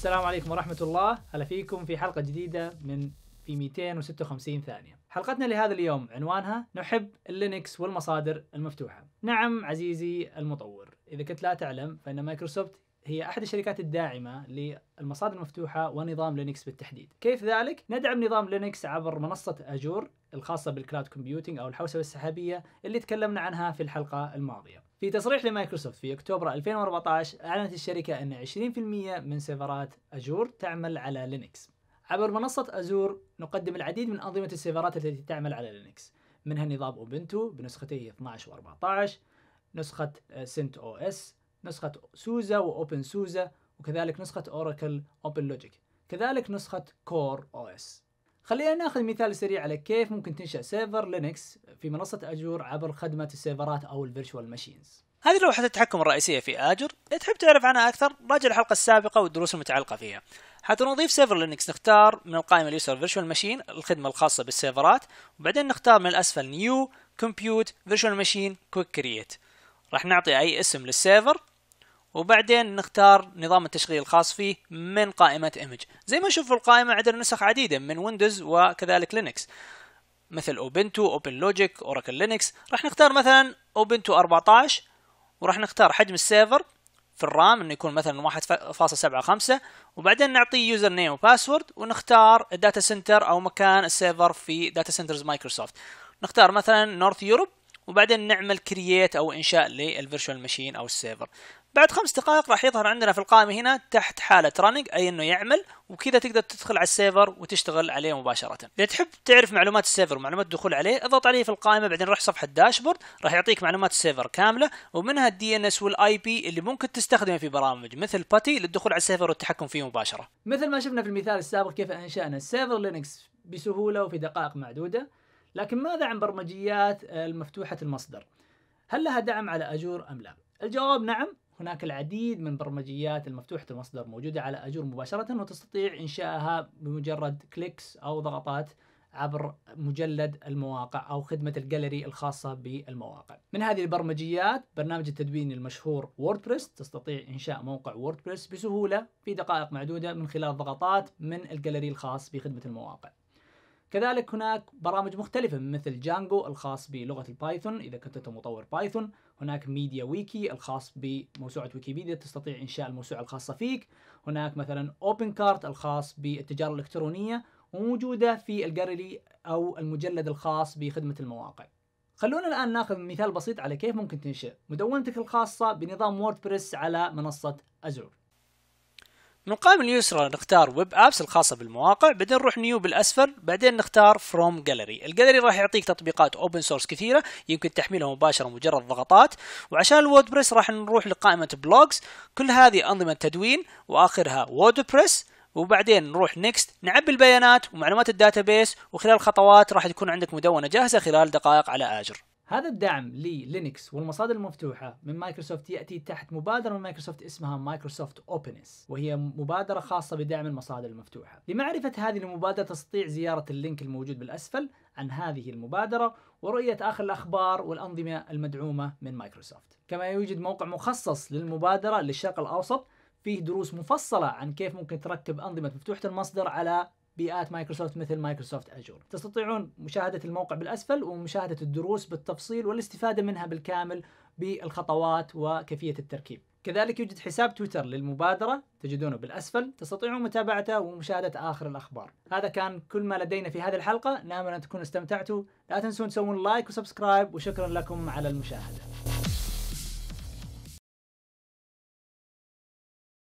السلام عليكم ورحمة الله هلا فيكم في حلقة جديدة من في 256 ثانية حلقتنا لهذا اليوم عنوانها نحب اللينكس والمصادر المفتوحة نعم عزيزي المطور إذا كنت لا تعلم فإن مايكروسوفت هي احد الشركات الداعمه للمصادر المفتوحه ونظام لينكس بالتحديد. كيف ذلك؟ ندعم نظام لينكس عبر منصه اجور الخاصة بالكلاود كومبيوتينج أو الحوسبة السحابية اللي تكلمنا عنها في الحلقة الماضية في تصريح لمايكروسوفت في أكتوبر 2014 أعلنت الشركة أن 20% من سيرفرات أجور تعمل على لينكس عبر منصة أزور نقدم العديد من أنظمة السيرفرات التي تعمل على لينكس منها نظام أوبنتو بنسختي 12 و14 نسخة سنت أو إس نسخة سوزا وأوبن سوزا وكذلك نسخة أوراكل أوبن لوجيك كذلك نسخة كور أو إس خلينا ناخذ مثال سريع على كيف ممكن تنشأ سيرفر لينكس في منصة أجور عبر خدمة السيرفرات أو الفيرتشوال ماشينز. هذه لوحة التحكم الرئيسية في أجر، إذا تحب تعرف عنها أكثر راجع الحلقة السابقة والدروس المتعلقة فيها. حتى نضيف سيرفر لينكس نختار من القائمة اليسرى فيرتشوال ماشين الخدمة الخاصة بالسيرفرات وبعدين نختار من الأسفل نيو كومبيوت فيرتشوال ماشين كويك كرييت راح نعطي أي اسم للسيرفر وبعدين نختار نظام التشغيل الخاص فيه من قائمة ايمج زي ما في القائمة عندنا نسخ عديدة من ويندوز وكذلك لينكس مثل اوبنتو اوبن لوجيك اوراكل لينكس راح نختار مثلا اوبنتو 14 وراح نختار حجم السيرفر في الرام انه يكون مثلا 1.75 وبعدين نعطيه يوزر نيم وباسورد ونختار الداتا سنتر او مكان السيرفر في داتا سنترز مايكروسوفت نختار مثلا نورث يوروب وبعدين نعمل كرييت او انشاء للفيرشوال ماشين او السيرفر بعد خمس دقائق راح يظهر عندنا في القائمه هنا تحت حاله رننج اي انه يعمل وكذا تقدر تدخل على السيرفر وتشتغل عليه مباشره اذا تحب تعرف معلومات السيرفر ومعلومات الدخول عليه اضغط عليه في القائمه بعدين روح صفحه الداشبورد راح يعطيك معلومات السيرفر كامله ومنها الدي ان اس والاي بي اللي ممكن تستخدمه في برامج مثل باتي للدخول على السيرفر والتحكم فيه مباشره مثل ما شفنا في المثال السابق كيف انشانا السيرفر لينكس بسهوله وفي دقائق معدوده لكن ماذا عن برمجيات المفتوحه المصدر هل لها دعم على اجور ام لا الجواب نعم هناك العديد من برمجيات المفتوحة المصدر موجودة على أجور مباشرة وتستطيع إنشائها بمجرد كليكس أو ضغطات عبر مجلد المواقع أو خدمة الجاليري الخاصة بالمواقع من هذه البرمجيات برنامج التدوين المشهور ووردبريس تستطيع إنشاء موقع ووردبريس بسهولة في دقائق معدودة من خلال ضغطات من الجاليري الخاص بخدمة المواقع كذلك هناك برامج مختلفة مثل جانجو الخاص بلغة البايثون إذا كنت أنت مطور بايثون هناك ميديا ويكي الخاص بموسوعة ويكيبيديا تستطيع إنشاء الموسوعة الخاصة فيك هناك مثلا أوبن كارت الخاص بالتجارة الإلكترونية وموجودة في الجاريلي أو المجلد الخاص بخدمة المواقع خلونا الآن ناخذ مثال بسيط على كيف ممكن تنشئ مدونتك الخاصة بنظام ووردبريس على منصة أزور من قائمة اليسرى نختار ويب ابس الخاصة بالمواقع بعدين نروح نيو بالاسفل بعدين نختار فروم جاليري الجاليري راح يعطيك تطبيقات اوبن سورس كثيرة يمكن تحميلها مباشرة مجرد ضغطات وعشان الووردبريس راح نروح لقائمة بلوجز كل هذه انظمة تدوين واخرها ووردبريس وبعدين نروح نكست نعبي البيانات ومعلومات الداتابيس وخلال الخطوات راح تكون عندك مدونة جاهزة خلال دقائق على اجر هذا الدعم للينكس والمصادر المفتوحة من مايكروسوفت يأتي تحت مبادرة من مايكروسوفت اسمها مايكروسوفت اوبنس وهي مبادرة خاصة بدعم المصادر المفتوحة لمعرفة هذه المبادرة تستطيع زيارة اللينك الموجود بالأسفل عن هذه المبادرة ورؤية آخر الأخبار والأنظمة المدعومة من مايكروسوفت كما يوجد موقع مخصص للمبادرة للشرق الأوسط فيه دروس مفصلة عن كيف ممكن تركب أنظمة مفتوحة المصدر على بيئات مايكروسوفت مثل مايكروسوفت اجور. تستطيعون مشاهده الموقع بالاسفل ومشاهده الدروس بالتفصيل والاستفاده منها بالكامل بالخطوات وكيفيه التركيب. كذلك يوجد حساب تويتر للمبادرة تجدونه بالأسفل تستطيعون متابعته ومشاهدة آخر الأخبار هذا كان كل ما لدينا في هذه الحلقة نامل أن تكونوا استمتعتوا لا تنسون تسوون لايك وسبسكرايب وشكرا لكم على المشاهدة